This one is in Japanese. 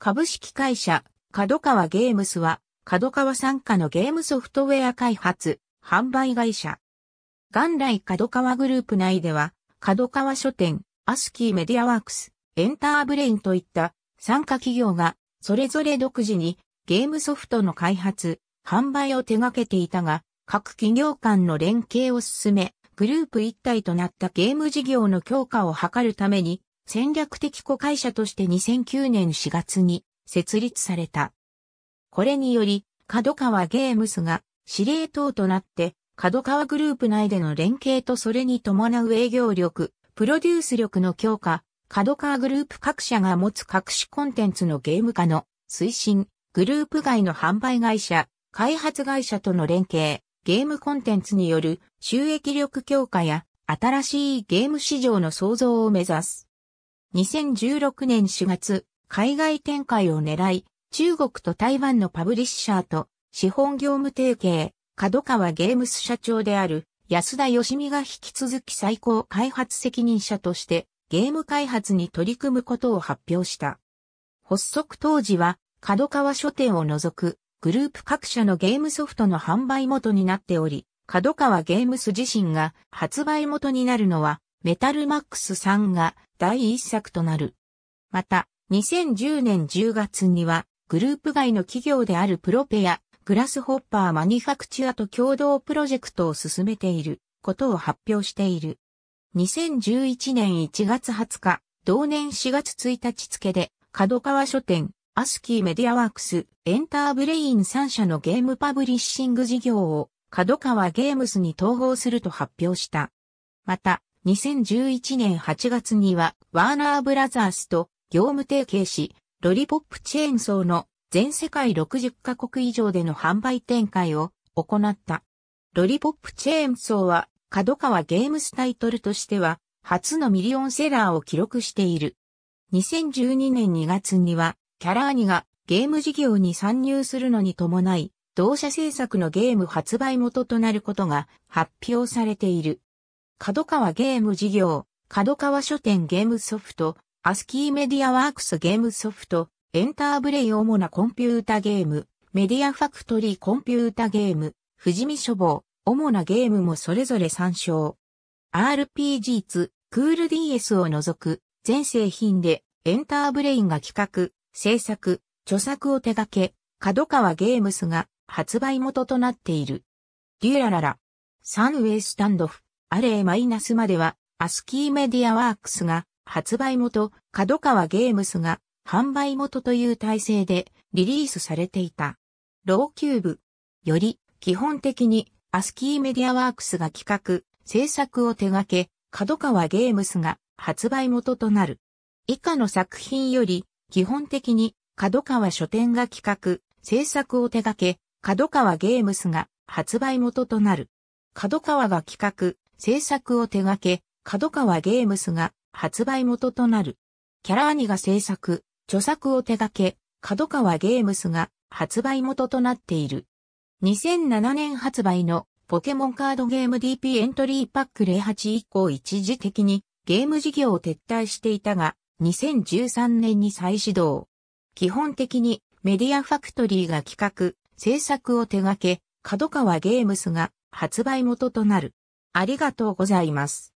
株式会社、角川ゲームスは、角川参加のゲームソフトウェア開発、販売会社。元来角川グループ内では、角川書店、アスキーメディアワークス、エンターブレインといった参加企業が、それぞれ独自にゲームソフトの開発、販売を手掛けていたが、各企業間の連携を進め、グループ一体となったゲーム事業の強化を図るために、戦略的子会社として2009年4月に設立された。これにより、角川ゲームスが司令塔となって、角川グループ内での連携とそれに伴う営業力、プロデュース力の強化、角川グループ各社が持つ各種コンテンツのゲーム化の推進、グループ外の販売会社、開発会社との連携、ゲームコンテンツによる収益力強化や新しいゲーム市場の創造を目指す。2016年4月、海外展開を狙い、中国と台湾のパブリッシャーと資本業務提携、角川ゲームス社長である安田義美が引き続き最高開発責任者としてゲーム開発に取り組むことを発表した。発足当時は角川書店を除くグループ各社のゲームソフトの販売元になっており、角川ゲームス自身が発売元になるのはメタルマックス3が第一作となる。また、2010年10月には、グループ外の企業であるプロペア、グラスホッパーマニファクチュアと共同プロジェクトを進めていることを発表している。2011年1月20日、同年4月1日付で、角川書店、アスキーメディアワークス、エンターブレイン3社のゲームパブリッシング事業を、角川ゲームスに統合すると発表した。また、2011年8月には、ワーナーブラザースと業務提携し、ロリポップチェーンソーの全世界60カ国以上での販売展開を行った。ロリポップチェーンソーは、角川ゲームスタイトルとしては、初のミリオンセラーを記録している。2012年2月には、キャラーニがゲーム事業に参入するのに伴い、同社制作のゲーム発売元となることが発表されている。角川ゲーム事業、角川書店ゲームソフト、アスキーメディアワークスゲームソフト、エンターブレイ主なコンピュータゲーム、メディアファクトリーコンピュータゲーム、富士見書房、主なゲームもそれぞれ参照。RPG 2、クール DS を除く、全製品で、エンターブレインが企画、制作、著作を手掛け、角川ゲームスが発売元となっている。デュラララ、サンウェイスタンドフ、アレマイナスまでは、アスキーメディアワークスが発売元、角川ゲームスが販売元という体制でリリースされていた。ローキューブ。より基本的にアスキーメディアワークスが企画、制作を手掛け、角川ゲームスが発売元となる。以下の作品より基本的に角川書店が企画、制作を手掛け、角川ゲームスが発売元となる。角川が企画、制作を手掛け、角川ゲームスが発売元となる。キャラアニが制作、著作を手掛け、角川ゲームスが発売元となっている。2007年発売のポケモンカードゲーム DP エントリーパック08以降一時的にゲーム事業を撤退していたが、2013年に再始動。基本的にメディアファクトリーが企画、制作を手掛け、角川ゲームスが発売元となる。ありがとうございます。